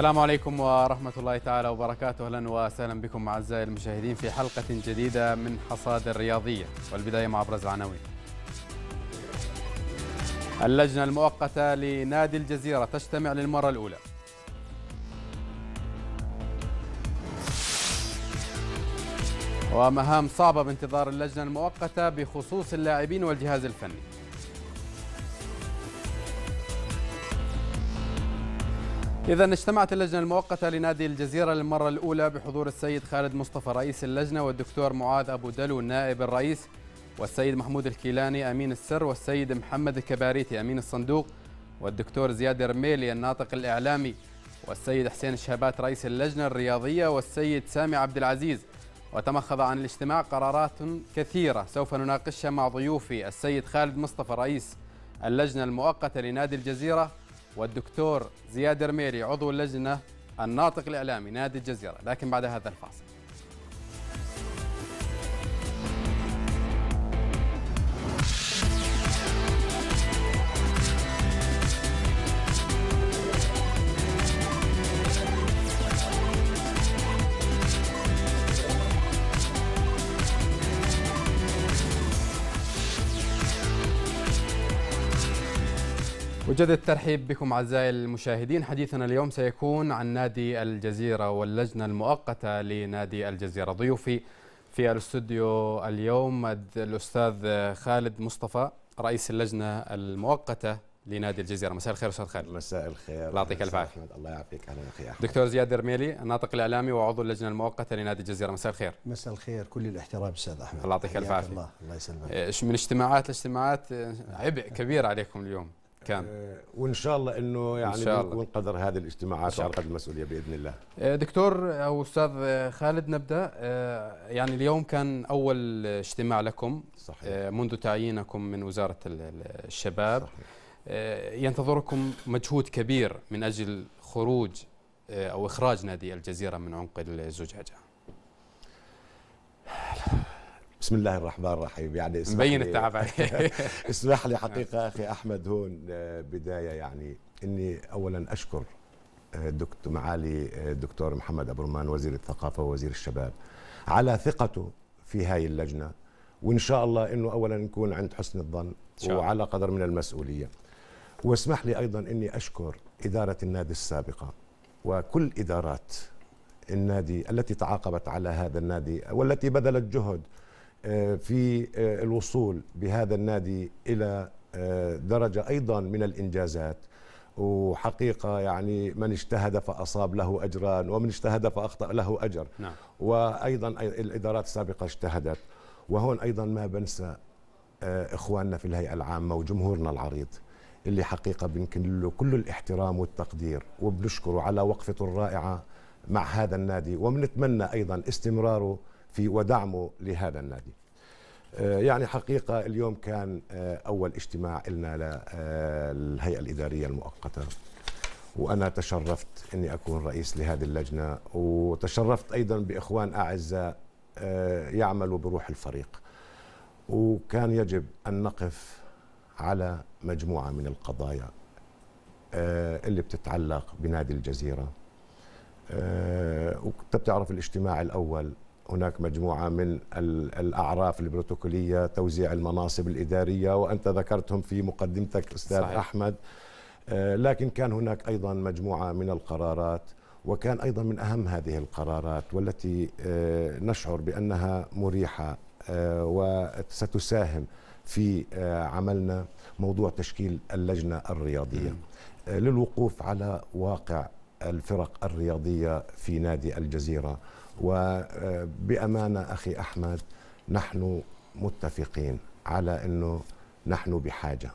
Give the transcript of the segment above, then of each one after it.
السلام عليكم ورحمة الله تعالى وبركاته أهلا وسهلا بكم أعزائي المشاهدين في حلقة جديدة من حصاد الرياضية والبداية مع أبرز العناوين اللجنة المؤقتة لنادي الجزيرة تجتمع للمرة الأولى ومهام صعبة بانتظار اللجنة المؤقتة بخصوص اللاعبين والجهاز الفني إذا اجتمعت اللجنة المؤقتة لنادي الجزيرة للمرة الأولى بحضور السيد خالد مصطفى رئيس اللجنة والدكتور معاذ أبو دلو نائب الرئيس والسيد محمود الكيلاني أمين السر والسيد محمد الكباريتي أمين الصندوق والدكتور زياد الرميلي الناطق الإعلامي والسيد حسين الشهبات رئيس اللجنة الرياضية والسيد سامي عبد العزيز وتمخض عن الاجتماع قرارات كثيرة سوف نناقشها مع ضيوفي السيد خالد مصطفى رئيس اللجنة المؤقتة لنادي الجزيرة والدكتور زياد رميري عضو اللجنة الناطق الإعلامي نادي الجزيرة لكن بعد هذا الفاصل مجدد الترحيب بكم أعزائي المشاهدين حديثنا اليوم سيكون عن نادي الجزيرة واللجنة المؤقتة لنادي الجزيرة ضيوفي في الاستوديو اليوم الأستاذ خالد مصطفى رئيس اللجنة المؤقتة لنادي الجزيرة مساء الخير أستاذ خالد مساء الخير الله يعطيك الف عافيه الله يعافيك أهلا أخي أحمد دكتور زياد الرميلي الناطق الإعلامي وعضو اللجنة المؤقتة لنادي الجزيرة مساء الخير مساء الخير كل الاحترام أستاذ أحمد الله يعطيك الف عافيه الله الله يسلمك من اجتماعات لاجتماعات عبء كبير عليكم اليوم كان آه، وان شاء الله انه يعني إن شاء الله. هذه الاجتماعات على قد المسؤوليه باذن الله آه، دكتور او استاذ آه، خالد نبدا يعني اليوم كان اول اجتماع لكم صحيح. منذ تعيينكم من وزاره الشباب صحيح. ينتظركم مجهود كبير من اجل خروج او اخراج نادي الجزيره من عمق الزجاجه بسم الله الرحمن الرحيم يعني اسمح مبين التعب عليك اسمح لي حقيقه نعم. اخي احمد هون آه، بدايه يعني اني اولا اشكر آه، دكتور معالي آه، الدكتور محمد ابو رمان وزير الثقافه ووزير الشباب على ثقته في هاي اللجنه وان شاء الله انه اولا نكون عند حسن الظن وعلى قدر من المسؤوليه واسمح لي ايضا اني اشكر اداره النادي السابقه وكل ادارات النادي التي تعاقبت على هذا النادي والتي بذلت جهد آه، في آه، الوصول بهذا النادي الى آه، درجه ايضا من الانجازات وحقيقه يعني من اجتهد فاصاب له اجران ومن اجتهد فاخطا له اجر نعم. وايضا الادارات السابقه اجتهدت وهون ايضا ما بنسى اخواننا في الهيئه العامه وجمهورنا العريض اللي حقيقه بنكن له كل الاحترام والتقدير وبنشكره على وقفته الرائعه مع هذا النادي وبنتمنى ايضا استمراره في ودعمه لهذا النادي آه، يعني حقيقة اليوم كان آه، أول اجتماع لنا للهيئة آه، الإدارية المؤقتة وأنا تشرفت أني أكون رئيس لهذه اللجنة وتشرفت أيضا بإخوان أعزاء يعملوا بروح الفريق وكان يجب أن نقف على مجموعة من القضايا اللي بتتعلق بنادي الجزيرة وكنت بتعرف الاجتماع الأول هناك مجموعة من الأعراف البروتوكولية توزيع المناصب الإدارية وأنت ذكرتهم في مقدمتك أستاذ صحيح. أحمد آه، لكن كان هناك أيضا مجموعة من القرارات وكان أيضا من أهم هذه القرارات والتي آه، نشعر بأنها مريحة آه، وستساهم في عملنا موضوع تشكيل اللجنة الرياضية للوقوف على واقع الفرق الرياضية في نادي الجزيرة وبأمانة أخي أحمد نحن متفقين على أنه نحن بحاجة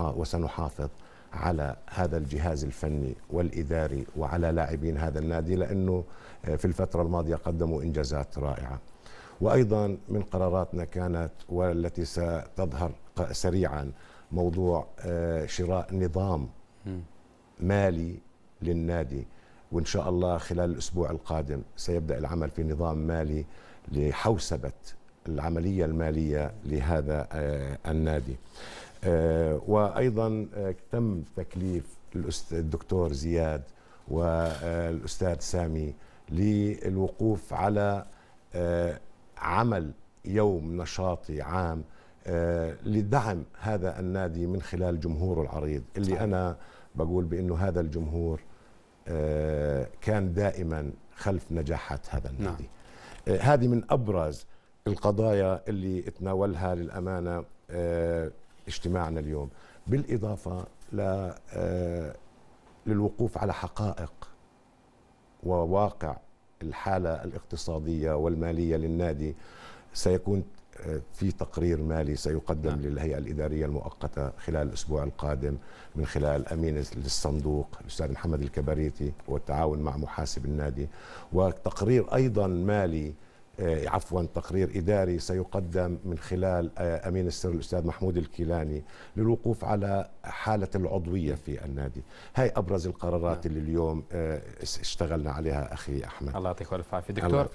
وسنحافظ على هذا الجهاز الفني والإداري وعلى لاعبين هذا النادي لأنه آه، في الفترة الماضية قدموا إنجازات رائعة وأيضا من قراراتنا كانت والتي ستظهر سريعا موضوع آه، شراء نظام مالي للنادي وإن شاء الله خلال الأسبوع القادم سيبدأ العمل في نظام مالي لحوسبة العملية المالية لهذا آه، النادي آه، وأيضا آه، تم تكليف الدكتور زياد والأستاذ سامي للوقوف على عمل يوم نشاطي عام لدعم هذا النادي من خلال جمهوره العريض اللي أنا بقول بأنه هذا الجمهور آه، كان دائما خلف نجاحات هذا نعم. النادي نعم. هذه من أبرز القضايا اللي تناولها للأمانة آه، اجتماعنا اليوم بالإضافة للوقوف على حقائق وواقع الحالة الاقتصادية والمالية للنادي سيكون في تقرير مالي سيقدم نعم. للهيئة الإدارية المؤقتة خلال الأسبوع القادم من خلال أمين للصندوق الأستاذ محمد الكبريتي والتعاون مع محاسب النادي وتقرير أيضا مالي آه، عفوا تقرير إداري سيقدم من خلال آه، أمين السر الأستاذ محمود الكيلاني للوقوف على حالة العضوية في النادي هاي أبرز القرارات نعم. اللي اليوم آه، اشتغلنا عليها أخي أحمد الله يعطيك عافية دكتور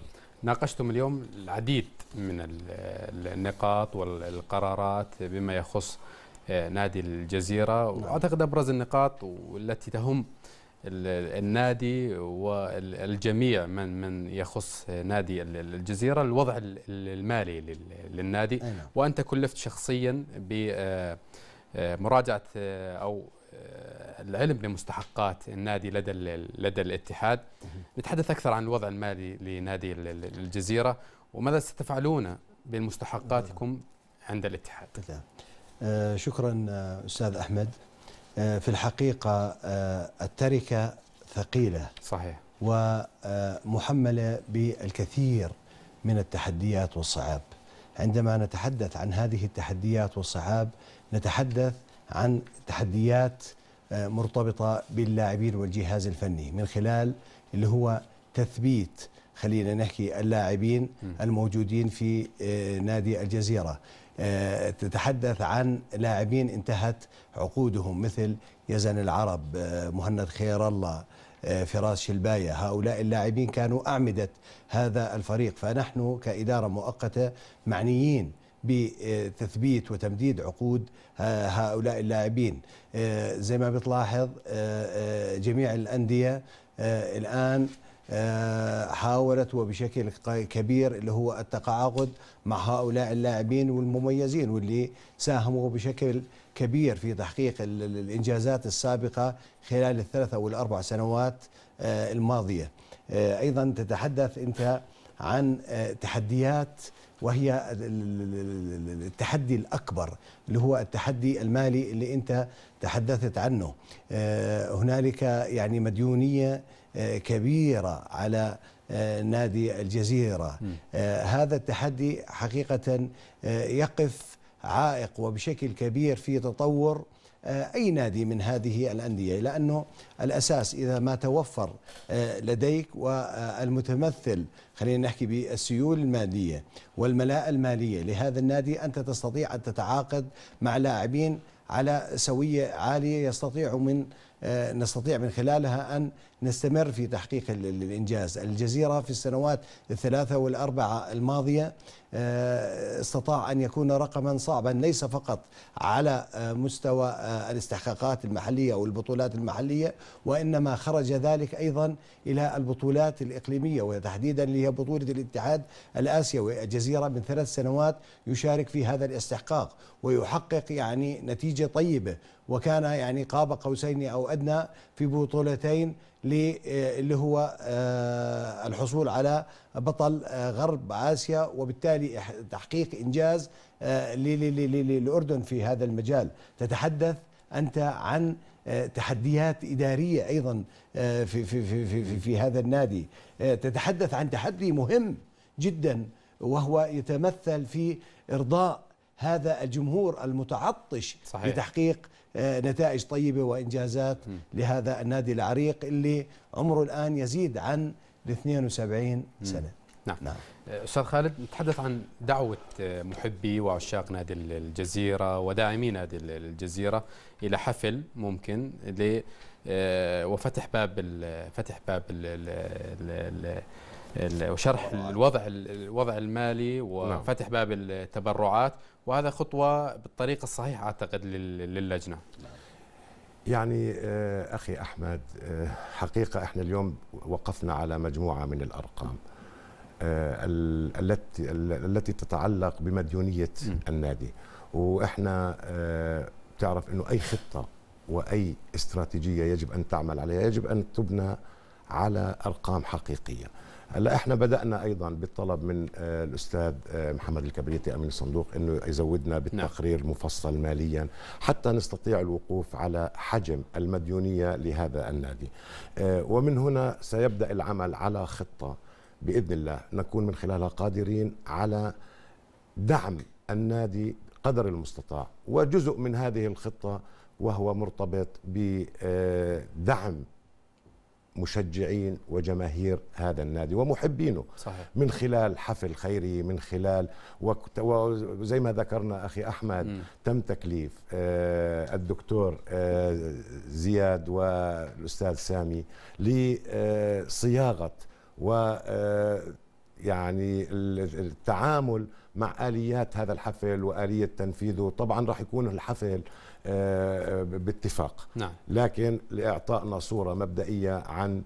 ناقشتم اليوم العديد من النقاط والقرارات بما يخص آه، نادي الجزيرة نعم. وأعتقد أبرز النقاط والتي تهم النادي والجميع من من يخص آه، نادي الجزيرة الوضع المالي للنادي نعم. وأنت كلفت شخصيا بمراجعة آه، أو العلم بمستحقات النادي لدى لدى الاتحاد نعم. نتحدث أكثر عن الوضع المالي لنادي الجزيرة وماذا ستفعلون بمستحقاتكم عند الاتحاد نعم. آه شكرا آه، أستاذ أحمد آه في الحقيقة آه التركة ثقيلة صحيح ومحملة آه، بالكثير من التحديات والصعاب عندما نتحدث عن هذه التحديات والصعاب نتحدث عن تحديات آه، مرتبطة باللاعبين والجهاز الفني من خلال اللي هو تثبيت خلينا نحكي اللاعبين الموجودين في آه، نادي الجزيرة آه، تتحدث عن لاعبين انتهت عقودهم مثل يزن العرب آه، مهند خير الله فراس شلباية هؤلاء اللاعبين كانوا أعمدة هذا الفريق فنحن كإدارة مؤقتة معنيين بتثبيت وتمديد عقود هؤلاء اللاعبين زي ما بتلاحظ جميع الأندية آه، الآن آه، حاولت وبشكل كبير اللي هو التقاعد مع هؤلاء اللاعبين والمميزين واللي ساهموا بشكل كبير في تحقيق الانجازات السابقه خلال الثلاث او الاربع سنوات آه، الماضيه. ايضا تتحدث انت عن تحديات وهي التحدي الأكبر اللي هو التحدي المالي اللي أنت تحدثت عنه آه، هنالك يعني مديونية آه، كبيرة على آه، نادي الجزيرة هذا التحدي حقيقة يقف عائق وبشكل كبير في تطور آه، أي نادي من هذه الأندية لأنه الأساس إذا ما توفر آه، لديك والمتمثل خلينا نحكي بالسيول المادية والملاءة المالية لهذا النادي أنت تستطيع أن تتعاقد مع لاعبين على سوية عالية يستطيع من آه، نستطيع من خلالها أن نستمر في تحقيق الإنجاز الجزيرة في السنوات الثلاثة والأربعة الماضية استطاع أن يكون رقما صعبا ليس فقط على مستوى الاستحقاقات المحلية أو البطولات المحلية وإنما خرج ذلك أيضا إلى البطولات الإقليمية وتحديدا اللي هي بطولة الاتحاد الآسيوي الجزيرة من ثلاث سنوات يشارك في هذا الاستحقاق ويحقق يعني نتيجة طيبة وكان يعني قاب قوسين أو أدنى في بطولتين آه، اللي هو آه، الحصول على بطل آه، غرب آسيا وبالتالي تحقيق إنجاز للأردن في هذا المجال تتحدث أنت عن تحديات إدارية أيضا في, في, في, في, في هذا النادي تتحدث عن تحدي مهم جدا وهو يتمثل في إرضاء هذا الجمهور المتعطش صحيح. لتحقيق آه، نتائج طيبة وإنجازات لهذا النادي العريق اللي عمره الآن يزيد عن 72 سنة نعم. نعم آه، استاذ خالد نتحدث عن دعوه آه، محبي وعشاق نادي الجزيره وداعمي نادي الجزيره الى حفل ممكن ل وفتح باب فتح باب وشرح الوضع الوضع المالي نعم. وفتح باب التبرعات وهذا خطوه بالطريق الصحيح اعتقد للجنه يعني آه، اخي احمد آه، حقيقه احنا اليوم وقفنا على مجموعه من الارقام آه، التي التي تتعلق بمديونيه النادي واحنا تعرف انه اي خطه واي استراتيجيه يجب ان تعمل عليها يجب ان تبنى على ارقام حقيقيه هلا احنا بدانا ايضا بالطلب من آه، الاستاذ آه، محمد الكبريتي امين الصندوق انه يزودنا نعم. بالتقرير مفصل ماليا حتى نستطيع الوقوف على حجم المديونيه لهذا النادي آه، ومن هنا سيبدا العمل على خطه باذن الله نكون من خلالها قادرين على دعم النادي قدر المستطاع وجزء من هذه الخطه وهو مرتبط بدعم مشجعين وجماهير هذا النادي ومحبينه صحيح. من خلال حفل خيري من خلال وزي ما ذكرنا أخي أحمد م. تم تكليف آه، الدكتور آه، زياد والأستاذ سامي لصياغة و آه، يعني التعامل مع آليات هذا الحفل وآلية تنفيذه طبعا راح يكون الحفل باتفاق نعم. لكن لإعطائنا صورة مبدئية عن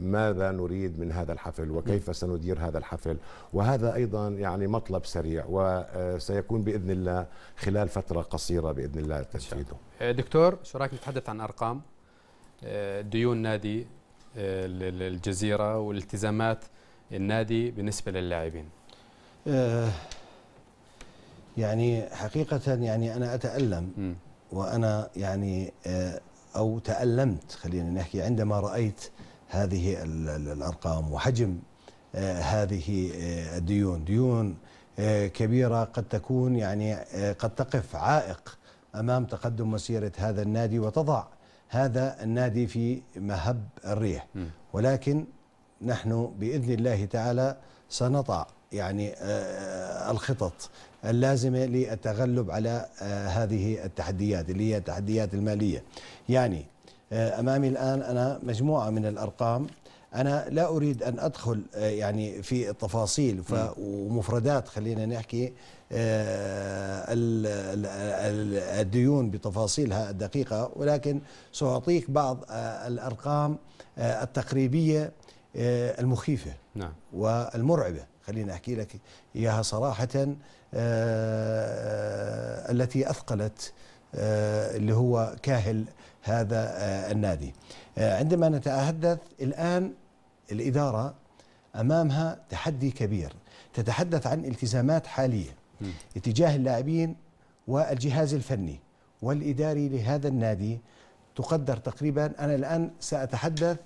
ماذا نريد من هذا الحفل وكيف نعم. سندير هذا الحفل وهذا أيضا يعني مطلب سريع وسيكون آه، بإذن الله خلال فترة قصيرة بإذن الله تنفيذه آه، دكتور شو رأيك نتحدث عن أرقام آه، ديون نادي الجزيرة والالتزامات النادي بالنسبة للاعبين يعني حقيقة يعني أنا أتألم م. وأنا يعني آه، أو تألمت خلينا نحكي عندما رأيت هذه الأرقام وحجم آه، هذه آه، الديون ديون كبيرة قد تكون يعني قد تقف عائق أمام تقدم مسيرة هذا النادي وتضع هذا النادي في مهب الريح ولكن نحن بإذن الله تعالى سنضع يعني الخطط اللازمة للتغلب على آه، هذه التحديات اللي هي التحديات المالية يعني آه، أمامي الآن أنا مجموعة من الأرقام أنا لا أريد أن أدخل آه، يعني في التفاصيل ومفردات خلينا نحكي الديون بتفاصيلها الدقيقة ولكن سأعطيك بعض الأرقام التقريبية المخيفة نعم. والمرعبة خليني أحكي لك إياها صراحة آه، التي أثقلت آه، اللي هو كاهل هذا آه، النادي عندما نتحدث الآن الإدارة أمامها تحدي كبير تتحدث عن التزامات حالية اتجاه اللاعبين والجهاز الفني والإداري لهذا النادي تقدر تقريبا أنا الآن سأتحدث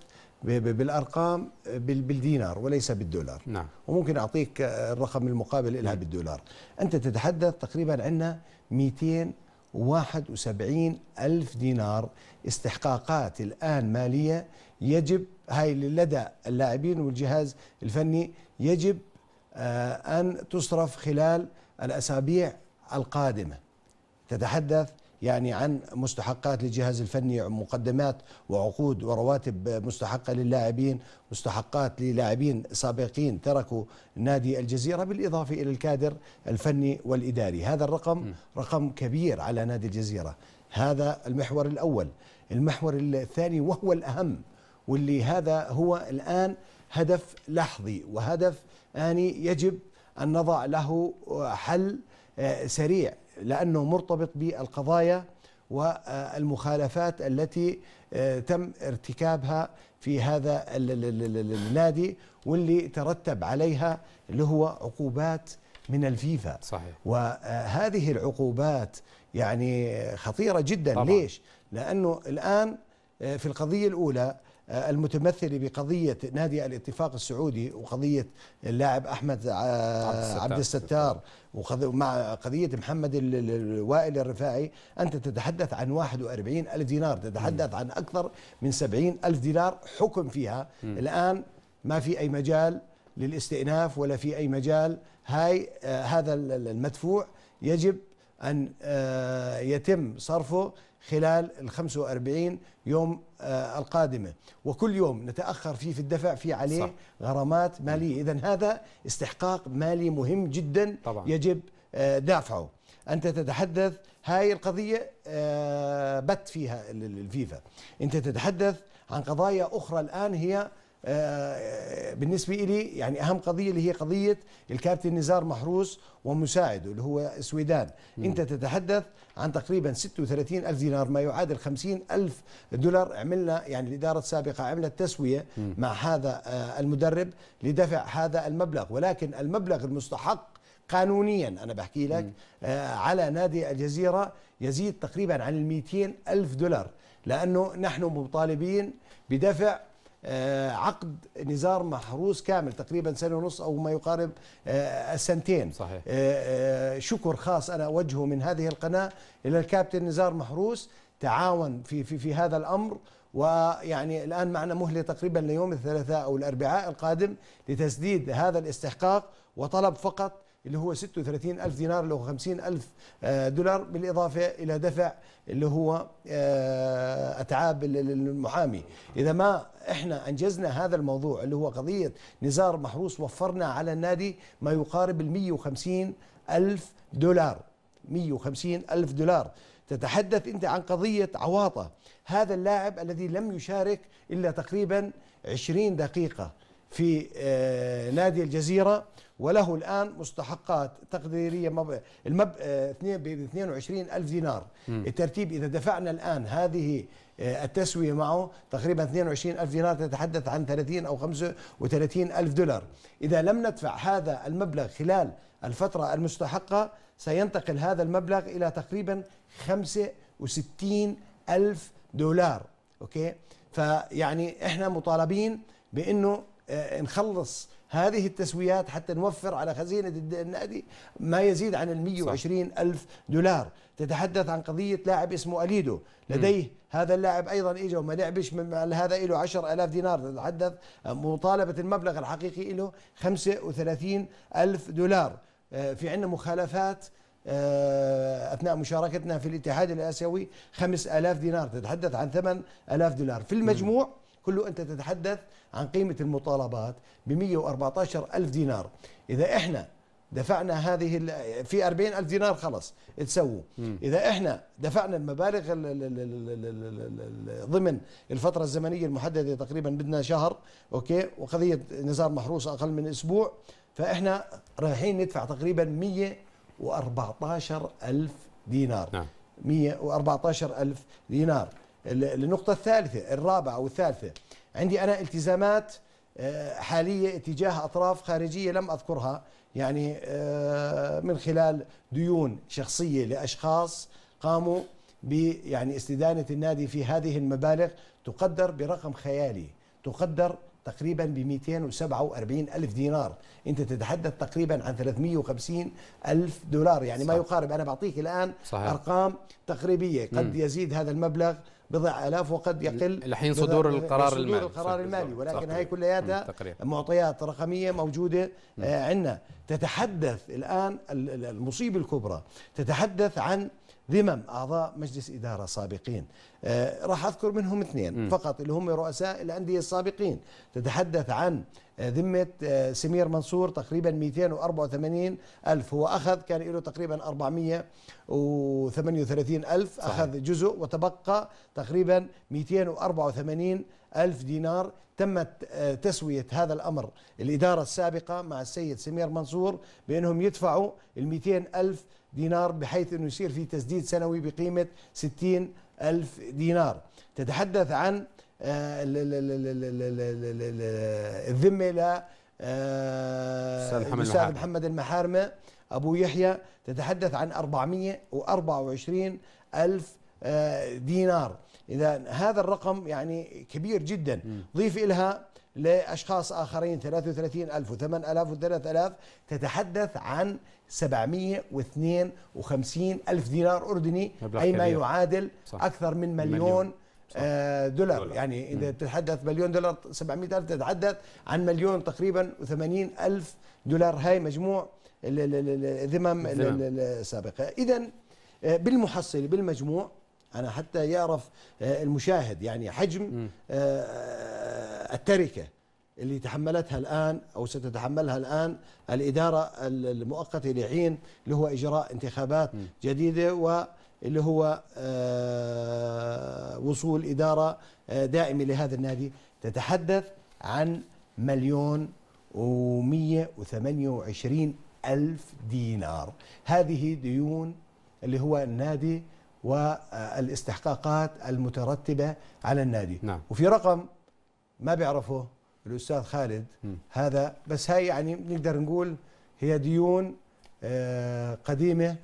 بالارقام بالدينار وليس بالدولار نعم. وممكن اعطيك الرقم المقابل لها بالدولار انت تتحدث تقريبا عندنا 271 الف دينار استحقاقات الان ماليه يجب هاي لدى اللاعبين والجهاز الفني يجب آه، ان تصرف خلال الاسابيع القادمه تتحدث يعني عن مستحقات للجهاز الفني مقدمات وعقود ورواتب مستحقة للاعبين مستحقات للاعبين سابقين تركوا نادي الجزيرة بالإضافة إلى الكادر الفني والإداري هذا الرقم رقم كبير على نادي الجزيرة هذا المحور الأول المحور الثاني وهو الأهم واللي هذا هو الآن هدف لحظي وهدف آني يجب أن نضع له حل آه، سريع لأنه مرتبط بالقضايا والمخالفات التي آه، تم ارتكابها في هذا النادي واللي ترتب عليها اللي هو عقوبات من الفيفا صحيح. وهذه العقوبات يعني خطيرة جدا طبعا. ليش؟ لأنه الآن آه، في القضية الأولى آه، المتمثله بقضيه نادي الاتفاق السعودي وقضيه اللاعب احمد عبد الستار ومع قضيه محمد وائل الرفاعي انت تتحدث عن 41 الف دينار تتحدث عن اكثر من 70 الف دينار حكم فيها الان ما في اي مجال للاستئناف ولا في اي مجال هاي آه، هذا المدفوع يجب ان آه، يتم صرفه خلال ال 45 يوم آه، القادمه وكل يوم نتاخر فيه في الدفع في عليه صح. غرامات ماليه اذا هذا استحقاق مالي مهم جدا طبعا. يجب آه، دافعه انت تتحدث هاي القضيه آه، بت فيها الفيفا انت تتحدث عن قضايا اخرى الان هي آه، بالنسبة إلي يعني أهم قضية اللي هي قضية الكابتن نزار محروس ومساعده اللي هو سويدان مم. أنت تتحدث عن تقريبا 36 ألف دينار ما يعادل 50 ألف دولار عملنا يعني الإدارة السابقة عملت تسوية مم. مع هذا آه، المدرب لدفع هذا المبلغ ولكن المبلغ المستحق قانونيا أنا بحكي لك مم. آه، على نادي الجزيرة يزيد تقريبا عن 200 ألف دولار لأنه نحن مطالبين بدفع آه، عقد نزار محروس كامل تقريبا سنه ونص او ما يقارب آه، السنتين صحيح. آه، شكر خاص انا اوجهه من هذه القناه الى الكابتن نزار محروس تعاون في في في هذا الامر ويعني الان معنا مهله تقريبا ليوم الثلاثاء او الاربعاء القادم لتسديد هذا الاستحقاق وطلب فقط اللي هو 36 ألف دينار اللي هو 50 ألف آه، دولار بالإضافة إلى دفع اللي هو آه، أتعاب المحامي إذا ما إحنا أنجزنا هذا الموضوع اللي هو قضية نزار محروس وفرنا على النادي ما يقارب ال 150 ألف دولار 150 ألف دولار تتحدث أنت عن قضية عواطة هذا اللاعب الذي لم يشارك إلا تقريبا 20 دقيقة في آه، نادي الجزيرة وله الآن مستحقات تقديرية مب... المب... آه، ب 22 ألف دينار م. الترتيب إذا دفعنا الآن هذه آه، التسوية معه تقريبا 22 ألف دينار تتحدث عن 30 أو 35 ألف دولار إذا لم ندفع هذا المبلغ خلال الفترة المستحقة سينتقل هذا المبلغ إلى تقريبا 65 ألف دولار أوكي فيعني إحنا مطالبين بأنه آه، نخلص هذه التسويات حتى نوفر على خزينة النادي ما يزيد عن ال 120 ألف دولار تتحدث عن قضية لاعب اسمه أليدو لديه م. هذا اللاعب أيضا إجا وما لعبش من هذا له 10000 دينار تتحدث مطالبة المبلغ الحقيقي له 35 ألف دولار آه، في عندنا مخالفات آه، أثناء مشاركتنا في الاتحاد الآسيوي 5000 دينار تتحدث عن 8000 دولار في المجموع م. كله أنت تتحدث عن قيمة المطالبات ب 114 ألف دينار إذا إحنا دفعنا هذه في 40 ألف دينار خلص تسووا إذا إحنا دفعنا المبالغ ضمن الفترة الزمنية المحددة تقريبا بدنا شهر أوكي وقضية نزار محروس أقل من أسبوع فإحنا رايحين ندفع تقريبا 114 ألف دينار نعم. 114 ألف دينار النقطة الثالثة الرابعة أو الثالثة عندي أنا التزامات آه، حالية اتجاه أطراف خارجية لم أذكرها يعني آه، من خلال ديون شخصية لأشخاص قاموا يعني استدانة النادي في هذه المبالغ تقدر برقم خيالي تقدر تقريبا ب 247 ألف دينار أنت تتحدث تقريبا عن 350 ألف دولار يعني صح. ما يقارب أنا بعطيك الآن صحيح. أرقام تقريبية قد م. يزيد هذا المبلغ بضع آلاف وقد يقل الحين صدور القرار صدور المالي القرار المالي ولكن صحيح. هاي كلياتها معطيات رقمية موجودة آه، عندنا تتحدث الآن المصيبة الكبرى تتحدث عن ذمم اعضاء مجلس اداره سابقين آه، راح اذكر منهم اثنين فقط اللي هم رؤساء الانديه السابقين تتحدث عن آه، ذمة آه، سمير منصور تقريبا 284 ألف هو أخذ كان له تقريبا 438 ألف أخذ جزء وتبقى تقريبا 284 ألف دينار تمت تسوية هذا الأمر الإدارة السابقة مع السيد سمير منصور بأنهم يدفعوا ال 200 ألف دينار بحيث أنه يصير في تسديد سنوي بقيمة 60 ألف دينار تتحدث عن الذمة ل الأستاذ محمد المحارمة أبو يحيى تتحدث عن 424 ألف دينار إذا هذا الرقم يعني كبير جدا ضيف إلها لأشخاص آخرين 33000 و 8000 و 3000 تتحدث عن 752 ألف دينار أردني أي ما يعادل صح. أكثر من مليون, مليون. آه، دولار. دولار يعني إذا تتحدث مليون دولار 700 ألف تتحدث عن مليون تقريبا و80 ألف دولار هاي مجموع الذمم السابقة إذا آه، بالمحصلة بالمجموع أنا حتى يعرف آه، المشاهد يعني حجم التركة اللي تحملتها الآن أو ستتحملها الآن الإدارة المؤقتة لحين اللي هو إجراء انتخابات جديدة واللي هو آه، وصول إدارة آه، دائمة لهذا النادي تتحدث عن مليون و 128 وعشرين ألف دينار هذه ديون اللي هو النادي والاستحقاقات المترتبة على النادي نعم. وفي رقم ما بيعرفه الاستاذ خالد هذا بس هاي يعني نقدر نقول هي ديون آه، قديمه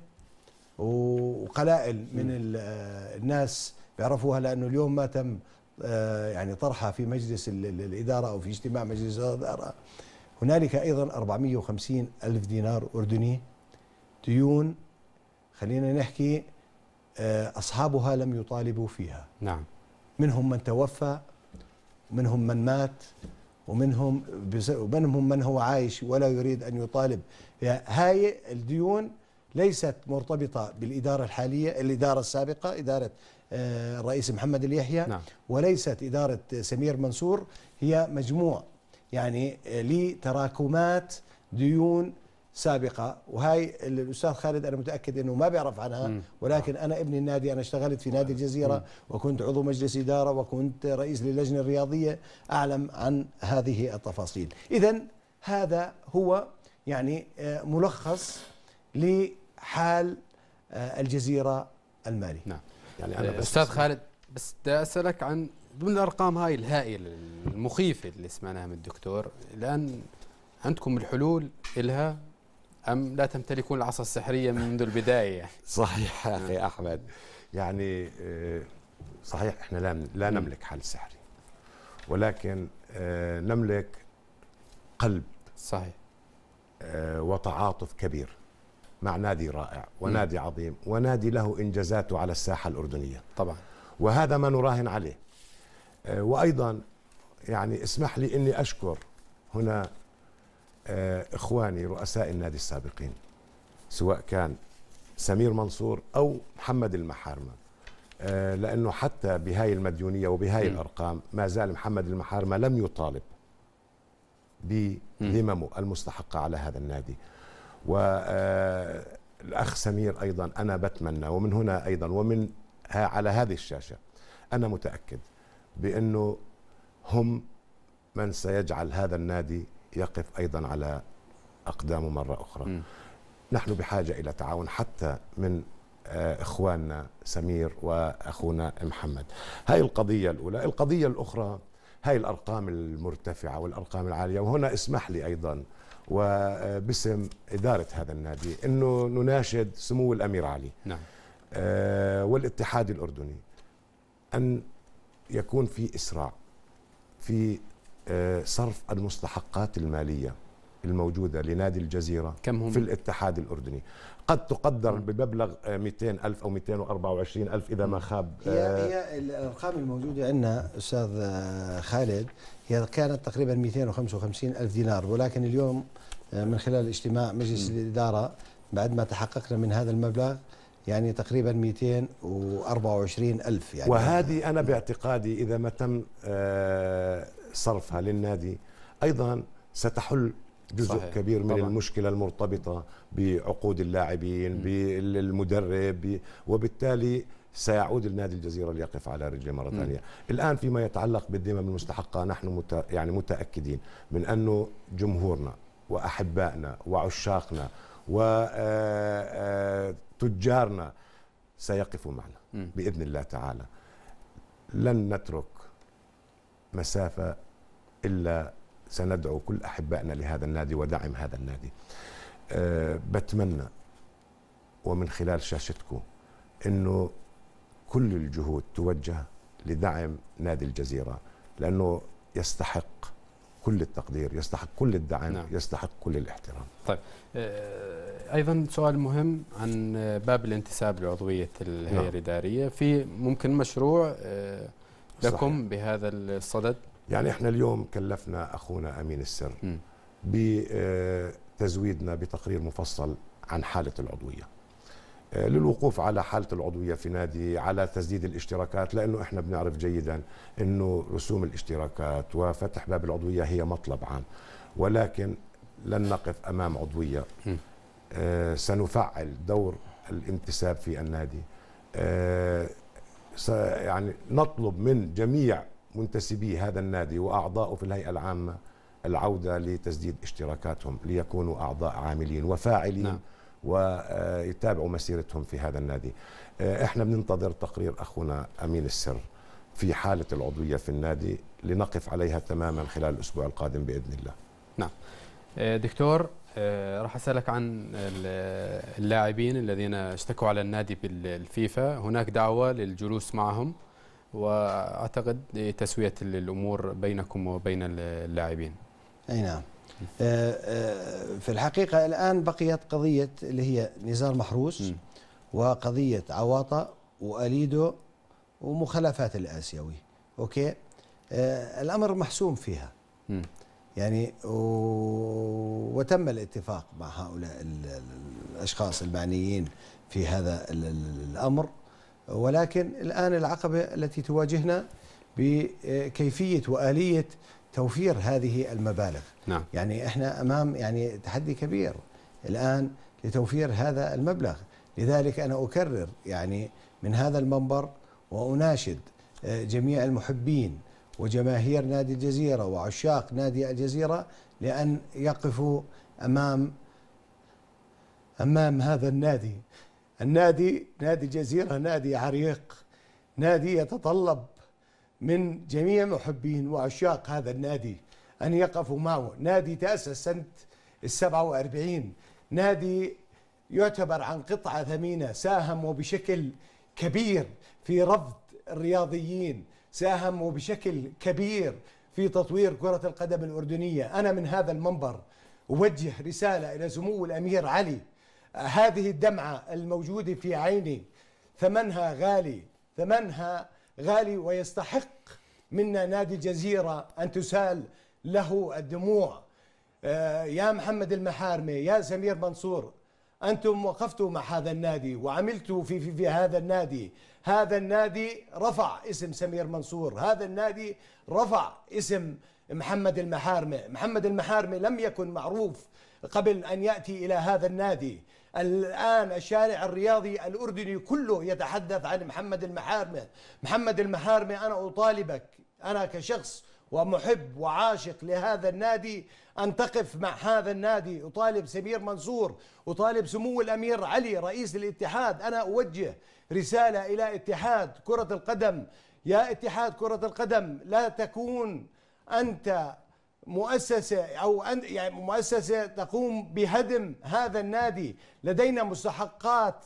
وقلائل من آه، الناس بيعرفوها لانه اليوم ما تم آه، يعني طرحها في مجلس الاداره او في اجتماع مجلس الاداره هنالك ايضا 450 الف دينار اردني ديون خلينا نحكي اصحابها لم يطالبوا فيها نعم منهم من توفى منهم من مات ومنهم ومنهم من هو عايش ولا يريد أن يطالب هاي الديون ليست مرتبطة بالإدارة الحالية الإدارة السابقة إدارة آه، الرئيس محمد اليحيى نعم. وليست إدارة سمير منصور هي مجموع يعني لتراكمات ديون سابقه وهي الاستاذ خالد انا متاكد انه ما بيعرف عنها ولكن انا ابن النادي انا اشتغلت في نادي الجزيره وكنت عضو مجلس اداره وكنت رئيس للجنه الرياضيه اعلم عن هذه التفاصيل اذا هذا هو يعني آه، ملخص لحال آه، الجزيره المالي نعم يعني انا آه، استاذ خالد بس بدي اسالك عن ضمن الارقام هاي الهائله المخيفه اللي سمعناها من الدكتور الان عندكم الحلول إلها أم لا تمتلكون العصا السحرية منذ البداية يعني. صحيح يا أخي نعم. أحمد يعني آه، صحيح إحنا لا لا نملك حل سحري ولكن آه، نملك قلب صحيح آه، وتعاطف كبير مع نادي رائع ونادي م. عظيم ونادي له إنجازاته على الساحة الأردنية طبعا وهذا ما نراهن عليه وأيضا يعني اسمح لي أني أشكر هنا آه، إخواني رؤساء النادي السابقين سواء كان سمير منصور أو محمد المحارمة آه، لأنه حتى بهاي المديونية وبهاي الأرقام ما زال محمد المحارمة لم يطالب بذممه المستحقة على هذا النادي والأخ آه، سمير أيضا أنا بتمنى ومن هنا أيضا ومن على هذه الشاشة أنا متأكد بأنه هم من سيجعل هذا النادي يقف أيضا على أقدامه مرة أخرى م. نحن بحاجة إلى تعاون حتى من آه، إخواننا سمير وأخونا محمد هاي القضية الأولى القضية الأخرى هاي الأرقام المرتفعة والأرقام العالية وهنا اسمح لي أيضا وباسم إدارة هذا النادي أنه نناشد سمو الأمير علي نعم. آه، والاتحاد الأردني أن يكون في إسراع في صرف المستحقات المالية الموجودة لنادي الجزيرة كم هم؟ في الاتحاد الأردني قد تقدر بمبلغ 200 آه، ألف أو 224 ألف إذا ما خاب هي, آه، هي الأرقام الموجودة عندنا أستاذ آه، خالد هي كانت تقريبا 255 ألف دينار ولكن اليوم من خلال اجتماع مجلس الإدارة بعد ما تحققنا من هذا المبلغ يعني تقريبا 224 ألف يعني وهذه أنا باعتقادي إذا ما تم صرفها للنادي ايضا ستحل جزء صحيح. كبير من طبعا. المشكلة المرتبطة بعقود اللاعبين م. بالمدرب وبالتالي سيعود النادي الجزيرة ليقف على رجله مرة ثانية الآن فيما يتعلق بالذمم المستحقة نحن مت... يعني متأكدين من أنه جمهورنا وأحبائنا وعشاقنا وتجارنا آه، آه، سيقفوا معنا م. بإذن الله تعالى لن نترك مسافة إلا سندعو كل أحبائنا لهذا النادي ودعم هذا النادي أه بتمنى ومن خلال شاشتكم أنه كل الجهود توجه لدعم نادي الجزيرة لأنه يستحق كل التقدير يستحق كل الدعم نعم. يستحق كل الاحترام طيب أه، ايضا سؤال مهم عن باب الانتساب لعضويه الهيئه نعم. الاداريه في ممكن مشروع أه، لكم صحيح. بهذا الصدد يعني احنا اليوم كلفنا اخونا امين السر م. بتزويدنا آه، بتقرير مفصل عن حاله العضويه آه، للوقوف على حالة العضوية في نادي على تسديد الاشتراكات لأنه إحنا بنعرف جيدا أنه رسوم الاشتراكات وفتح باب العضوية هي مطلب عام ولكن لن نقف أمام عضوية آه، سنفعل دور الانتساب في النادي يعني نطلب من جميع منتسبي هذا النادي واعضائه في الهيئه العامه العوده لتسديد اشتراكاتهم ليكونوا اعضاء عاملين وفاعلين نعم. ويتابعوا آه، مسيرتهم في هذا النادي آه، احنا بننتظر تقرير اخونا امين السر في حاله العضويه في النادي لنقف عليها تماما خلال الاسبوع القادم باذن الله نعم آه، دكتور آه، راح اسالك عن اللاعبين الذين اشتكوا على النادي بالفيفا هناك دعوه للجلوس معهم واعتقد لتسويه الامور بينكم وبين اللاعبين اي نعم آه، آه، في الحقيقه الان بقيت قضيه اللي هي نزار محروس وقضيه عواطه واليدو ومخالفات الاسيوي اوكي الامر محسوم فيها يعني وتم الاتفاق مع هؤلاء الاشخاص المعنيين في هذا الامر ولكن الان العقبه التي تواجهنا بكيفيه واليه توفير هذه المبالغ نعم. يعني احنا امام يعني تحدي كبير الان لتوفير هذا المبلغ لذلك انا اكرر يعني من هذا المنبر واناشد آه، جميع المحبين وجماهير نادي الجزيرة وعشاق نادي الجزيرة لأن يقفوا أمام أمام هذا النادي النادي نادي الجزيرة نادي عريق نادي يتطلب من جميع محبين وعشاق هذا النادي أن يقفوا معه نادي تأسس سنة السبعة وأربعين نادي يعتبر عن قطعة ثمينة ساهم وبشكل كبير في رفض الرياضيين ساهموا بشكل كبير في تطوير كرة القدم الأردنية أنا من هذا المنبر أوجه رسالة إلى سمو الأمير علي هذه الدمعة الموجودة في عيني ثمنها غالي ثمنها غالي ويستحق منا نادي الجزيرة أن تسال له الدموع آه، يا محمد المحارمي يا سمير منصور أنتم وقفتوا مع هذا النادي وعملتوا في, في, في هذا النادي هذا النادي رفع اسم سمير منصور هذا النادي رفع اسم محمد المحارمة محمد المحارمة لم يكن معروف قبل أن يأتي إلى هذا النادي الآن الشارع الرياضي الأردني كله يتحدث عن محمد المحارمة محمد المحارمة أنا أطالبك أنا كشخص ومحب وعاشق لهذا النادي أن تقف مع هذا النادي أطالب سمير منصور أطالب سمو الأمير علي رئيس الاتحاد أنا أوجه رسالة إلى اتحاد كرة القدم يا اتحاد كرة القدم لا تكون أنت مؤسسة أو يعني مؤسسة تقوم بهدم هذا النادي لدينا مستحقات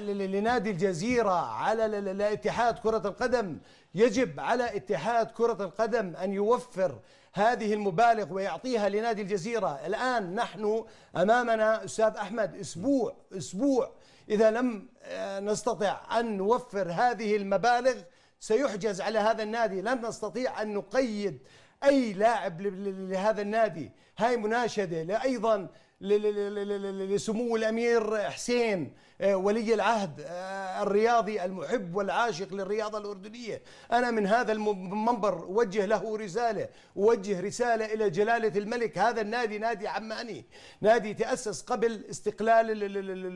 لنادي الجزيرة على اتحاد كرة القدم يجب على اتحاد كرة القدم أن يوفر هذه المبالغ ويعطيها لنادي الجزيرة الآن نحن أمامنا أستاذ أحمد أسبوع أسبوع إذا لم آه، نستطع أن نوفر هذه المبالغ سيحجز على هذا النادي لن نستطيع أن نقيد أي لاعب لهذا النادي هاي مناشدة أيضا لسمو الامير حسين آه، ولي العهد آه، الرياضي المحب والعاشق للرياضه الاردنيه، انا من هذا المنبر اوجه له رساله، اوجه رساله الى جلاله الملك، هذا النادي نادي عماني، نادي تاسس قبل استقلال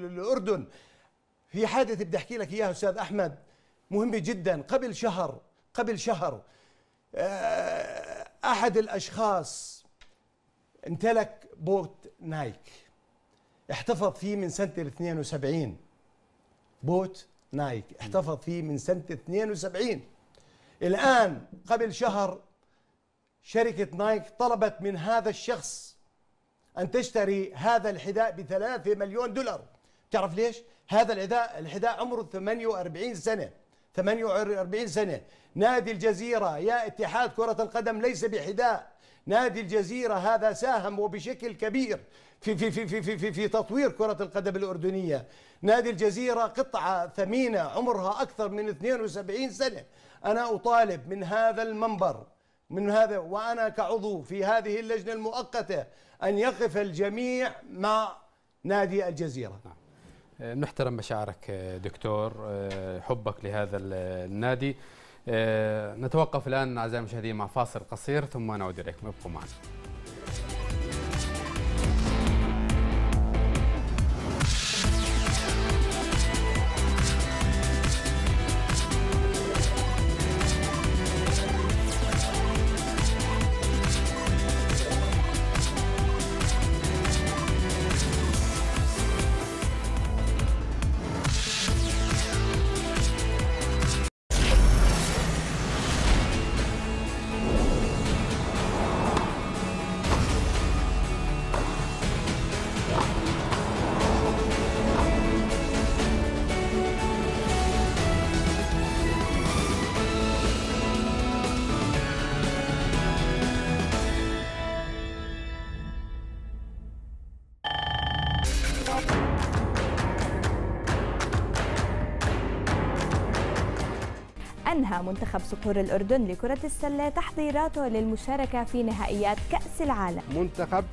الاردن. في حادث بدي احكي لك اياها استاذ احمد مهمه جدا قبل شهر قبل شهر آه، احد الاشخاص امتلك بوت نايك احتفظ فيه من سنة 72 بوت نايك احتفظ فيه من سنة 72 الآن قبل شهر شركة نايك طلبت من هذا الشخص أن تشتري هذا الحذاء بثلاثة مليون دولار تعرف ليش؟ هذا الحذاء الحذاء عمره 48 سنة 48 سنة نادي الجزيرة يا اتحاد كرة القدم ليس بحذاء نادي الجزيرة هذا ساهم وبشكل كبير في في في في في, في, في تطوير كرة القدم الأردنية نادي الجزيرة قطعة ثمينة عمرها أكثر من 72 سنة أنا أطالب من هذا المنبر من هذا وأنا كعضو في هذه اللجنة المؤقتة أن يقف الجميع مع نادي الجزيرة نعم. نحترم مشاعرك دكتور حبك لهذا النادي آه، نتوقف الآن أعزائي المشاهدين مع فاصل قصير ثم نعود إليكم ابقوا معنا منتخب صقور الأردن لكرة السلة تحضيراته للمشاركة في نهائيات كأس العالم منتخب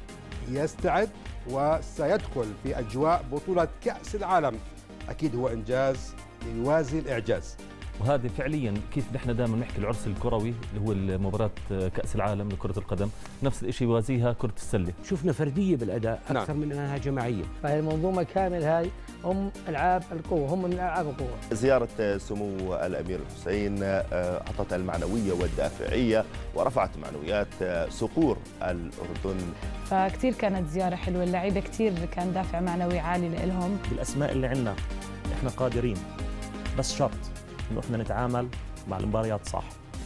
يستعد وسيدخل في أجواء بطولة كأس العالم أكيد هو إنجاز يوازي الإعجاز وهذا فعليا كيف نحن دائما نحكي العرس الكروي اللي هو مباراه كاس العالم لكره القدم نفس الشيء يوازيها كره السله شفنا فرديه بالاداء نعم. اكثر نعم. من انها جماعيه فهي المنظومه كامل هاي هم العاب القوه هم من العاب القوه زياره سمو الامير الحسين آه، اعطت المعنويه والدافعيه ورفعت معنويات آه، صقور الاردن فكثير كانت زياره حلوه اللعيبه كثير كان دافع معنوي عالي لهم الاسماء اللي عندنا احنا قادرين بس شرط انه احنا نتعامل مع المباريات صح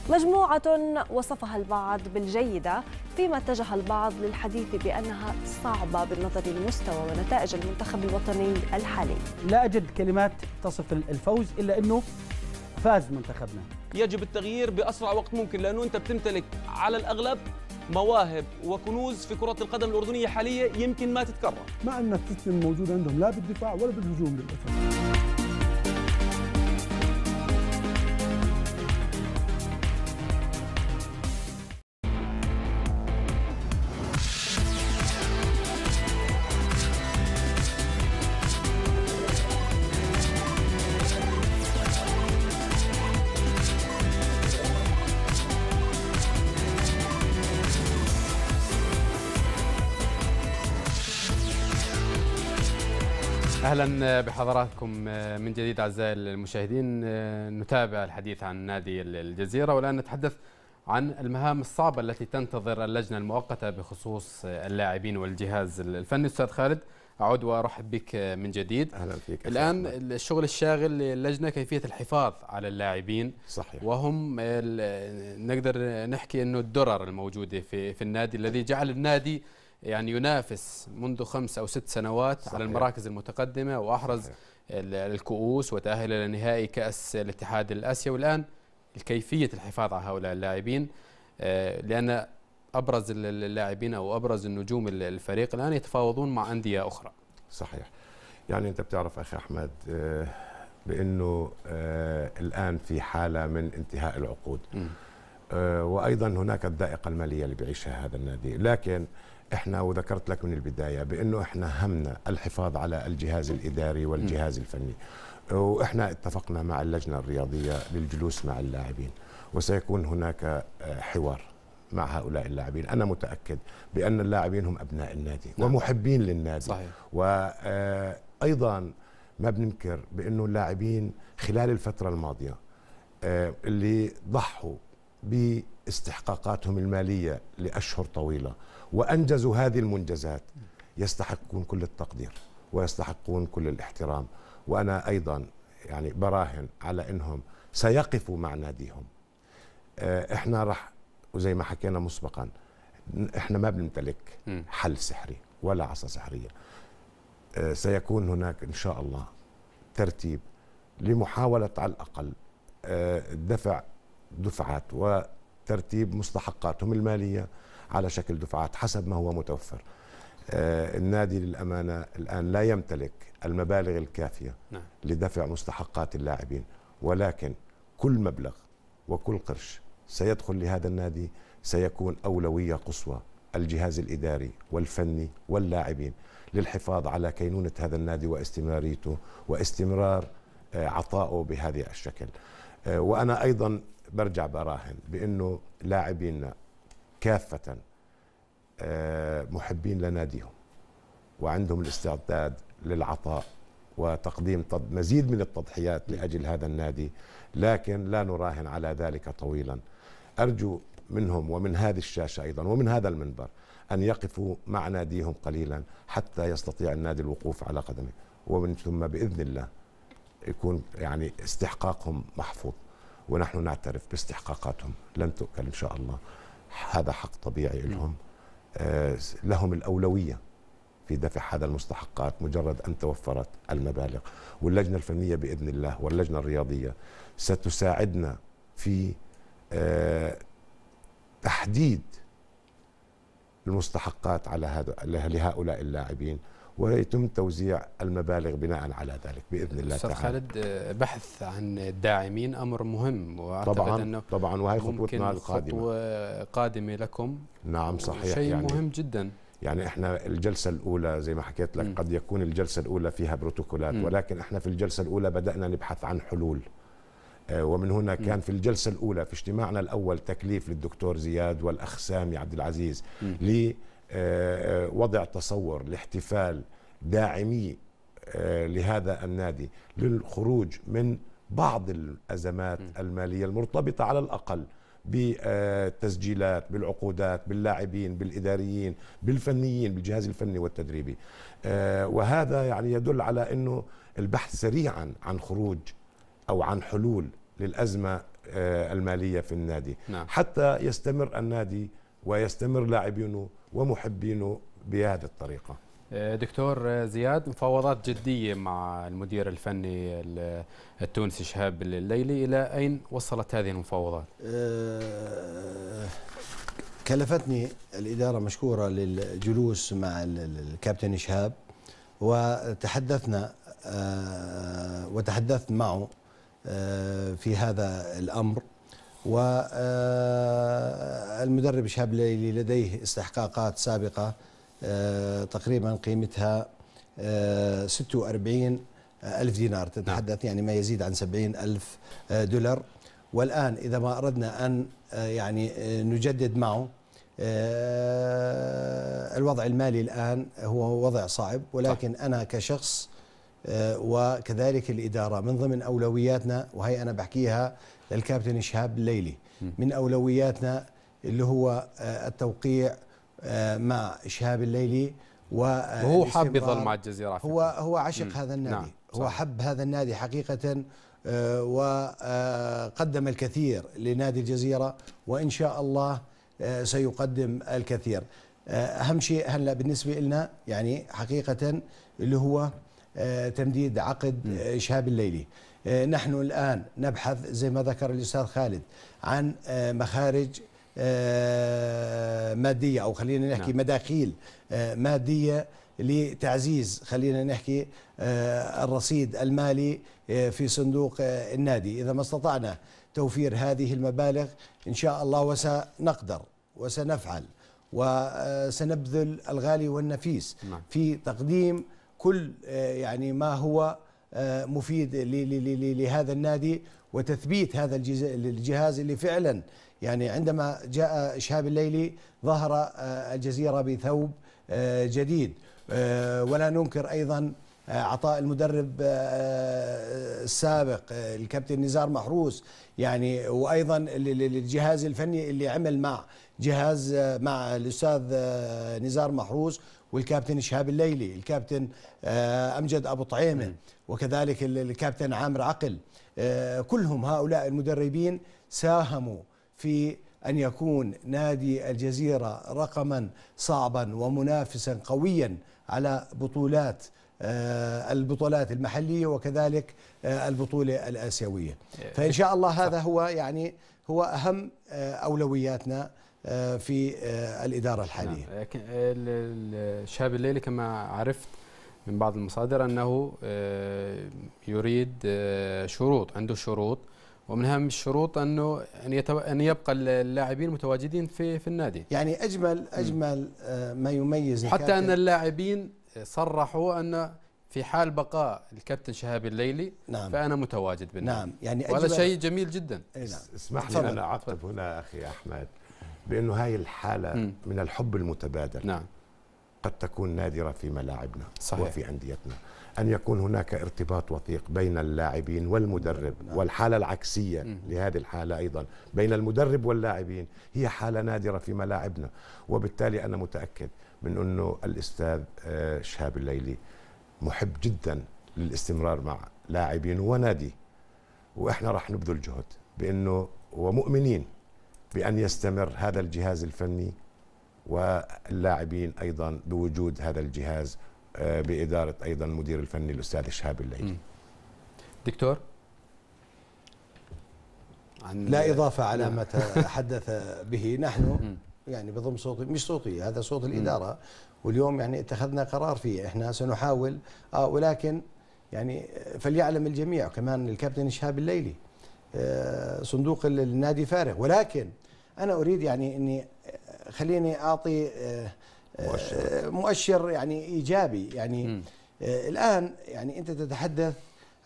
مجموعة وصفها البعض بالجيدة فيما اتجه البعض للحديث بأنها صعبة بالنظر للمستوى ونتائج المنتخب الوطني الحالي لا أجد كلمات تصف الفوز إلا أنه فاز منتخبنا يجب التغيير بأسرع وقت ممكن لأنه أنت بتمتلك على الأغلب مواهب وكنوز في كرة القدم الأردنية حالية يمكن ما تتكرر مع أن التسلم موجود عندهم لا بالدفاع ولا بالهجوم للأسف اهلا بحضراتكم آه، من جديد اعزائي المشاهدين آه، نتابع الحديث عن نادي الجزيره والان نتحدث عن المهام الصعبه التي تنتظر اللجنه المؤقته بخصوص آه، اللاعبين والجهاز الفني استاذ خالد اعود وارحب بك من جديد اهلا فيك الان الشغل الشاغل للجنه كيفيه الحفاظ على اللاعبين صحيح وهم نقدر نحكي انه الدرر الموجوده في في النادي الذي جعل النادي يعني ينافس منذ خمس أو ست سنوات صحيح. على المراكز المتقدمة وأحرز صحيح. الكؤوس وتأهل إلى نهائي كأس الاتحاد الآسيوي والآن كيفية الحفاظ على هؤلاء اللاعبين آه، لأن أبرز اللاعبين أو أبرز النجوم الفريق الآن يتفاوضون مع أندية أخرى صحيح يعني أنت بتعرف أخي أحمد آه، بأنه آه، الآن في حالة من انتهاء العقود وايضا هناك الضائقه الماليه اللي بيعيشها هذا النادي لكن احنا وذكرت لك من البدايه بانه احنا همنا الحفاظ على الجهاز الاداري والجهاز الفني واحنا اتفقنا مع اللجنه الرياضيه للجلوس مع اللاعبين وسيكون هناك آه، حوار مع هؤلاء اللاعبين أنا متأكد بأن اللاعبين هم أبناء النادي نعم. ومحبين للنادي صحيح. وأيضا آه، ما بننكر بأنه اللاعبين خلال الفترة الماضية آه، اللي ضحوا باستحقاقاتهم المالية لأشهر طويلة وأنجزوا هذه المنجزات يستحقون كل التقدير ويستحقون كل الاحترام وأنا أيضا يعني براهن على أنهم سيقفوا مع ناديهم آه، احنا راح وزي ما حكينا مسبقا احنا ما بنمتلك حل سحري ولا عصا سحريه آه، سيكون هناك ان شاء الله ترتيب لمحاوله على الاقل آه، دفع دفعات وترتيب مستحقاتهم الماليه على شكل دفعات حسب ما هو متوفر آه، النادي للأمانة الآن لا يمتلك المبالغ الكافية نعم. لدفع مستحقات اللاعبين ولكن كل مبلغ وكل قرش سيدخل لهذا النادي سيكون أولوية قصوى الجهاز الإداري والفني واللاعبين للحفاظ على كينونة هذا النادي واستمراريته واستمرار آه، عطائه بهذا الشكل آه، وأنا أيضا برجع براهن بأنه لاعبينا كافة آه، محبين لناديهم وعندهم الاستعداد للعطاء وتقديم مزيد من التضحيات لأجل هذا النادي لكن لا نراهن على ذلك طويلا أرجو منهم ومن هذه الشاشة أيضا ومن هذا المنبر أن يقفوا مع ناديهم قليلا حتى يستطيع النادي الوقوف على قدمه ومن ثم بإذن الله يكون يعني استحقاقهم محفوظ ونحن نعترف باستحقاقاتهم لن تؤكل إن شاء الله هذا حق طبيعي لهم آه، لهم الأولوية في دفع هذا المستحقات مجرد أن توفرت المبالغ واللجنة الفنية بإذن الله واللجنة الرياضية ستساعدنا في آه، تحديد المستحقات على هذا لهؤلاء اللاعبين ويتم توزيع المبالغ بناء على ذلك باذن الله تعالى. خالد بحث عن الداعمين امر مهم واعتقد طبعا انه طبعا وهي خطوتنا القادمه خطوه قادمه لكم نعم صحيح شيء يعني مهم جدا يعني احنا الجلسه الاولى زي ما حكيت لك م. قد يكون الجلسه الاولى فيها بروتوكولات م. ولكن احنا في الجلسه الاولى بدانا نبحث عن حلول آه، ومن هنا كان في الجلسه الاولى في اجتماعنا الاول تكليف للدكتور زياد والاخ سامي عبد العزيز لي آه، آه، وضع تصور لاحتفال داعمي آه، لهذا النادي للخروج من بعض الازمات الماليه المرتبطه على الاقل بالتسجيلات بالعقودات باللاعبين بالاداريين بالفنيين بالجهاز الفني والتدريبي وهذا يعني يدل على انه البحث سريعا عن خروج او عن حلول للازمه الماليه في النادي نعم. حتى يستمر النادي ويستمر لاعبينه ومحبينه بهذه الطريقه آه، دكتور زياد مفاوضات جدية مع المدير الفني التونسي شهاب الليلي إلى أين وصلت هذه المفاوضات؟ آه، كلفتني الإدارة مشكورة للجلوس مع الكابتن شهاب وتحدثنا آه، وتحدثت معه في هذا الأمر والمدرب شهاب ليلي لديه استحقاقات سابقة آه، تقريبا قيمتها 46 آه، ألف دينار نعم. تتحدث يعني ما يزيد عن 70 ألف آه، دولار والآن إذا ما أردنا أن يعني نجدد معه الوضع المالي الآن هو وضع صعب ولكن أنا كشخص آه، وكذلك الإدارة من ضمن أولوياتنا وهي أنا بحكيها للكابتن شهاب الليلي من أولوياتنا اللي هو آه، التوقيع آه، مع شهاب الليلي وهو حاب يظل مع الجزيرة هو هو عشق هذا النادي نعم هو حب هذا النادي حقيقة وقدم الكثير لنادي الجزيرة وإن شاء الله سيقدم الكثير أهم شيء هلا بالنسبة لنا يعني حقيقة اللي هو آه، تمديد عقد آه، شهاب الليلي آه، نحن الآن نبحث زي ما ذكر الأستاذ خالد عن مخارج مادية أو خلينا نحكي نعم. مداخيل مادية لتعزيز خلينا نحكي الرصيد المالي في صندوق النادي إذا ما استطعنا توفير هذه المبالغ إن شاء الله وسنقدر وسنفعل وسنبذل الغالي والنفيس نعم. في تقديم كل آه، يعني ما هو آه، مفيد لهذا النادي وتثبيت هذا الجهاز اللي فعلا يعني عندما جاء شهاب الليلي ظهر آه، الجزيرة بثوب جديد ولا ننكر أيضا عطاء المدرب السابق الكابتن نزار محروس يعني وايضا الجهاز الفني اللي عمل مع جهاز مع الاستاذ نزار محروس والكابتن شهاب الليلي الكابتن آه، أمجد أبو طعيمة وكذلك الكابتن عامر عقل آه، كلهم هؤلاء المدربين ساهموا في أن يكون نادي الجزيرة رقما صعبا ومنافسا قويا على بطولات آه، البطولات المحلية وكذلك البطولة الآسيوية إيه. فإن شاء الله هذا هو يعني هو أهم أولوياتنا آه، في آه، الإدارة نعم. الحالية نعم. الشاب الليلي كما عرفت من بعض المصادر أنه يريد شروط عنده شروط ومن اهم الشروط انه ان يتو... ان يبقى اللاعبين متواجدين في في النادي يعني اجمل اجمل ما يميز حتى ان اللاعبين صرحوا ان في حال بقاء الكابتن شهاب الليلي نعم. فانا متواجد بالنادي نعم يعني وهذا شيء جميل جدا إيه، نعم. اسمح لي أنا اعقب هنا اخي احمد بأنه هاي الحالة م. من الحب المتبادل نعم. قد تكون نادرة في ملاعبنا صحيح. وفي أنديتنا أن يكون هناك ارتباط وثيق بين اللاعبين والمدرب نعم. والحالة العكسية م. لهذه الحالة أيضا بين المدرب واللاعبين هي حالة نادرة في ملاعبنا وبالتالي أنا متأكد من أنه الأستاذ آه، شهاب الليلي محب جدا للاستمرار مع لاعبين ونادي وإحنا راح نبذل جهد بأنه ومؤمنين بأن يستمر هذا الجهاز الفني واللاعبين أيضا بوجود هذا الجهاز آه، بإدارة أيضا المدير الفني الأستاذ شهاب الليلي دكتور عن لا إضافة على نعم. ما تحدث به نحن يعني بضم صوتي مش صوتي هذا صوت الإدارة واليوم يعني اتخذنا قرار فيه احنا سنحاول آه ولكن يعني فليعلم الجميع كمان الكابتن شهاب الليلي آه، صندوق النادي فارغ ولكن انا اريد يعني اني خليني اعطي آه، آه، مؤشر يعني ايجابي يعني آه، الان يعني انت تتحدث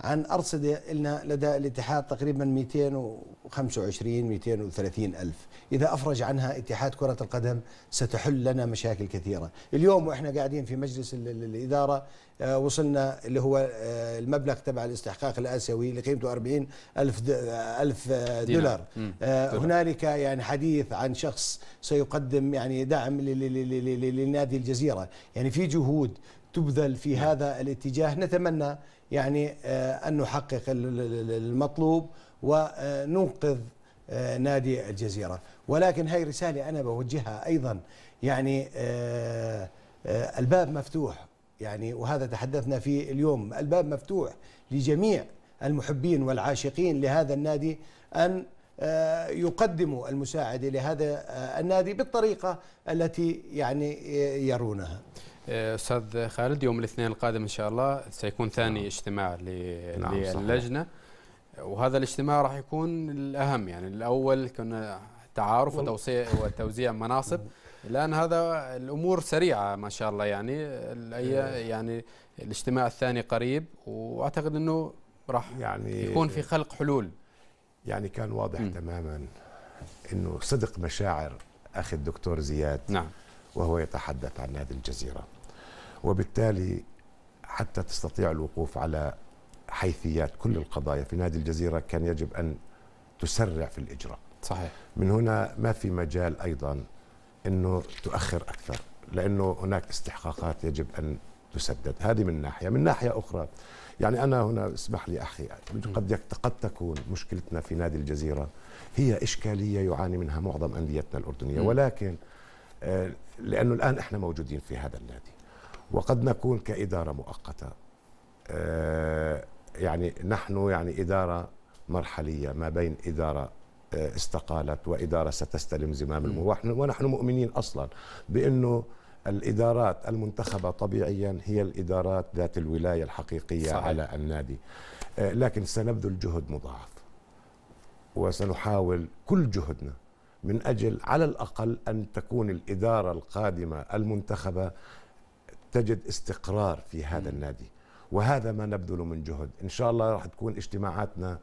عن أرصدة لنا لدى الاتحاد تقريبا 225 230 ألف إذا أفرج عنها اتحاد كرة القدم ستحل لنا مشاكل كثيرة اليوم وإحنا قاعدين في مجلس الإدارة آه، وصلنا اللي هو آه، المبلغ تبع الاستحقاق الآسيوي اللي قيمته 40 ألف, آه، ألف دولار هنالك يعني حديث عن شخص سيقدم يعني دعم لنادي الجزيرة يعني في جهود تبذل في نعم. هذا الاتجاه نتمنى يعني آه، أن نحقق المطلوب وننقذ آه، آه، نادي الجزيرة ولكن هاي رسالة أنا بوجهها أيضا يعني الباب مفتوح يعني وهذا تحدثنا فيه اليوم الباب مفتوح لجميع المحبين والعاشقين لهذا النادي أن يقدموا المساعدة لهذا النادي بالطريقة التي يعني يرونها استاذ خالد يوم الاثنين القادم ان شاء الله سيكون ثاني نعم. اجتماع نعم، للجنه وهذا الاجتماع راح يكون الاهم يعني الاول كنا تعارف وتوسيع وتوزيع مناصب الان هذا الامور سريعه ما شاء الله يعني إيه. يعني الاجتماع الثاني قريب واعتقد انه راح يعني يكون في خلق حلول يعني كان واضح م. تماما انه صدق مشاعر اخي الدكتور زياد نعم وهو يتحدث عن هذه الجزيره وبالتالي حتى تستطيع الوقوف على حيثيات كل القضايا في نادي الجزيرة كان يجب أن تسرع في الإجراء صحيح من هنا ما في مجال أيضا أنه تؤخر أكثر لأنه هناك استحقاقات يجب أن تسدد هذه من ناحية من ناحية أخرى يعني أنا هنا اسمح لي أخي قد قد تكون مشكلتنا في نادي الجزيرة هي إشكالية يعاني منها معظم أنديتنا الأردنية ولكن آه، لأنه الآن إحنا موجودين في هذا النادي وقد نكون كإدارة مؤقتة آه، يعني نحن يعني إدارة مرحلية ما بين إدارة آه، استقالت وإدارة ستستلم زمام المهمة ونحن مؤمنين أصلا بأنه الإدارات المنتخبة طبيعيا هي الإدارات ذات الولاية الحقيقية صحيح. على النادي آه، لكن سنبذل جهد مضاعف وسنحاول كل جهدنا من أجل على الأقل أن تكون الإدارة القادمة المنتخبة تجد استقرار في هذا النادي وهذا ما نبذله من جهد إن شاء الله راح تكون اجتماعاتنا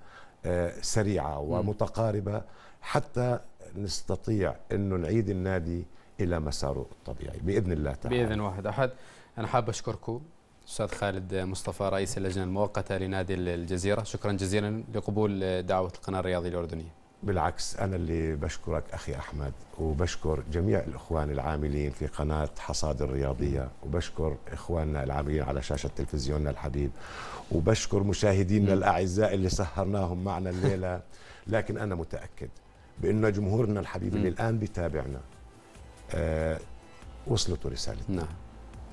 آه، سريعة ومتقاربة حتى نستطيع أنه نعيد النادي إلى مساره الطبيعي بإذن الله تعالى بإذن واحد أحد أنا حاب أشكركم أستاذ خالد مصطفى رئيس اللجنة المؤقتة لنادي الجزيرة شكرا جزيلا لقبول دعوة القناة الرياضية الأردنية بالعكس أنا اللي بشكرك أخي أحمد وبشكر جميع الإخوان العاملين في قناة حصاد الرياضية وبشكر إخواننا العاملين على شاشة تلفزيوننا الحبيب وبشكر مشاهدينا الأعزاء اللي سهرناهم معنا الليلة لكن أنا متأكد بأن جمهورنا الحبيب اللي الآن بيتابعنا آه وصلته رسالتنا نعم.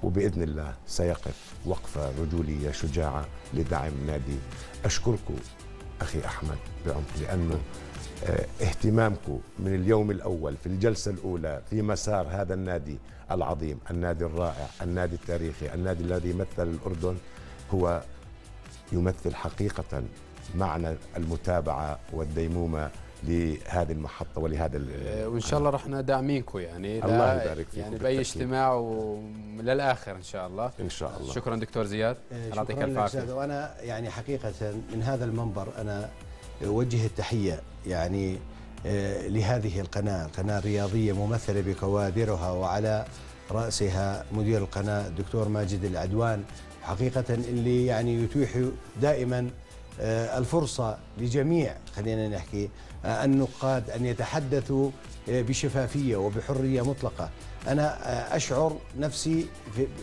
وبإذن الله سيقف وقفة رجولية شجاعة لدعم نادي أشكركم أخي أحمد بعمق لأنه نعم. آه، اهتمامكم من اليوم الأول في الجلسة الأولى في مسار هذا النادي العظيم النادي الرائع النادي التاريخي النادي الذي مثل الأردن هو يمثل حقيقة معنى المتابعة والديمومة لهذه المحطة ولهذا آه، وإن شاء الله رحنا داعمينكم يعني الله يبارك فيكم يعني بأي اجتماع وللآخر إن شاء الله إن شاء الله شكرا دكتور زياد آه، يعطيك الف عافية وأنا يعني حقيقة من هذا المنبر أنا أوجه التحية يعني آه، لهذه القناة قناة رياضية ممثلة بكوادرها وعلى رأسها مدير القناة الدكتور ماجد العدوان حقيقة اللي يعني يتيح دائما آه، الفرصة لجميع خلينا نحكي آه، النقاد أن يتحدثوا بشفافية وبحرية مطلقة أنا أشعر نفسي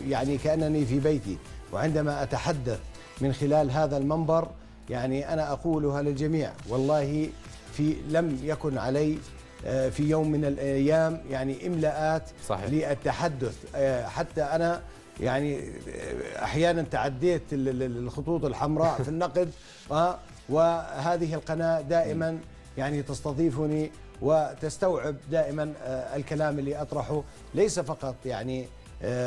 يعني كأنني في بيتي وعندما أتحدث من خلال هذا المنبر يعني أنا أقولها للجميع والله في لم يكن علي آه، في يوم من الأيام يعني إملاءات صحيح. للتحدث آه، حتى أنا يعني آه، أحيانا تعديت الخطوط الحمراء في النقد وهذه القناة دائما يعني تستضيفني وتستوعب دائما الكلام اللي أطرحه ليس فقط يعني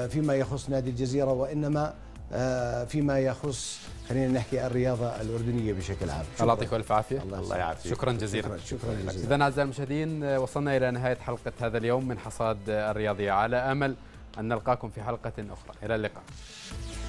فيما يخص نادي الجزيرة وإنما آه، فيما يخص خلينا نحكي الرياضه الاردنيه بشكل عام الله يعطيكم الف عافيه الله يعافيك شكرا جزيلا شكرا, شكرا جزيلا اذا اعزائي المشاهدين آه، وصلنا الى نهايه حلقه هذا اليوم من حصاد آه، الرياضيه على امل ان نلقاكم في حلقه اخرى الى اللقاء